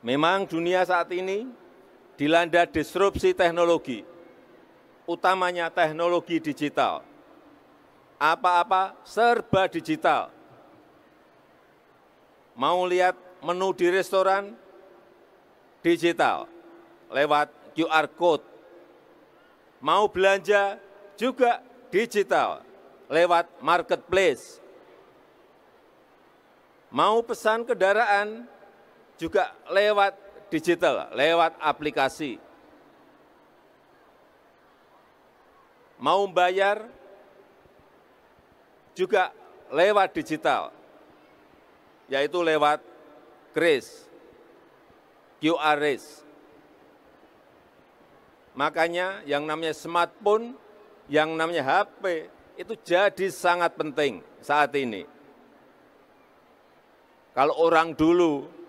Memang dunia saat ini dilanda disrupsi teknologi, utamanya teknologi digital. Apa-apa serba digital. Mau lihat menu di restoran digital lewat QR code. Mau belanja juga digital lewat marketplace. Mau pesan kendaraan juga lewat digital, lewat aplikasi. Mau bayar juga lewat digital, yaitu lewat kris, QR Makanya yang namanya smartphone, yang namanya HP, itu jadi sangat penting saat ini. Kalau orang dulu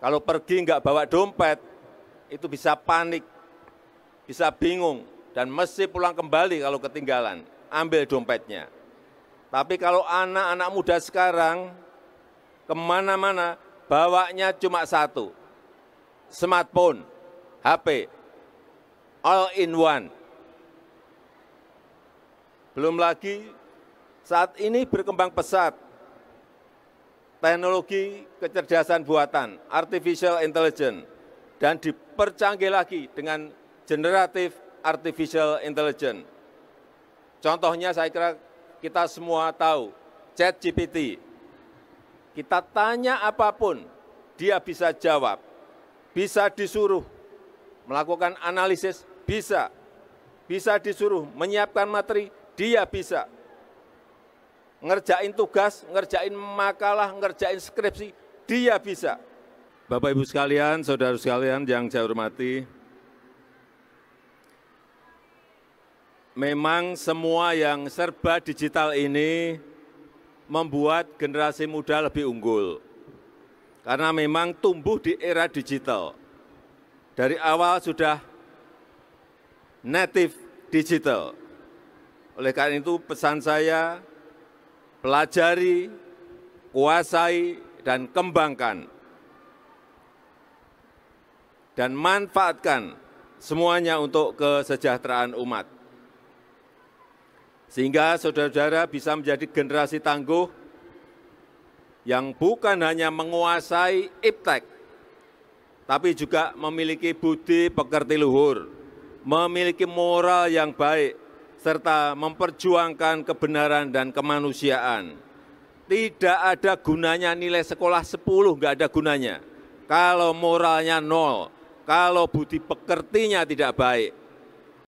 kalau pergi nggak bawa dompet, itu bisa panik, bisa bingung, dan mesti pulang kembali kalau ketinggalan, ambil dompetnya. Tapi kalau anak-anak muda sekarang, kemana-mana, bawanya cuma satu, smartphone, HP, all in one. Belum lagi saat ini berkembang pesat, teknologi kecerdasan buatan, artificial intelligence, dan dipercanggih lagi dengan generatif artificial intelligence. Contohnya saya kira kita semua tahu, chat GPT. Kita tanya apapun, dia bisa jawab, bisa disuruh melakukan analisis, bisa. Bisa disuruh menyiapkan materi, dia bisa ngerjain tugas, ngerjain makalah, ngerjain skripsi, dia bisa. Bapak Ibu sekalian, saudara sekalian yang saya hormati, memang semua yang serba digital ini membuat generasi muda lebih unggul. Karena memang tumbuh di era digital. Dari awal sudah native digital. Oleh karena itu pesan saya, pelajari, kuasai, dan kembangkan, dan manfaatkan semuanya untuk kesejahteraan umat. Sehingga saudara-saudara bisa menjadi generasi tangguh yang bukan hanya menguasai iptek, tapi juga memiliki budi pekerti luhur, memiliki moral yang baik, serta memperjuangkan kebenaran dan kemanusiaan. Tidak ada gunanya nilai sekolah 10, enggak ada gunanya. Kalau moralnya nol, kalau budi pekertinya tidak baik,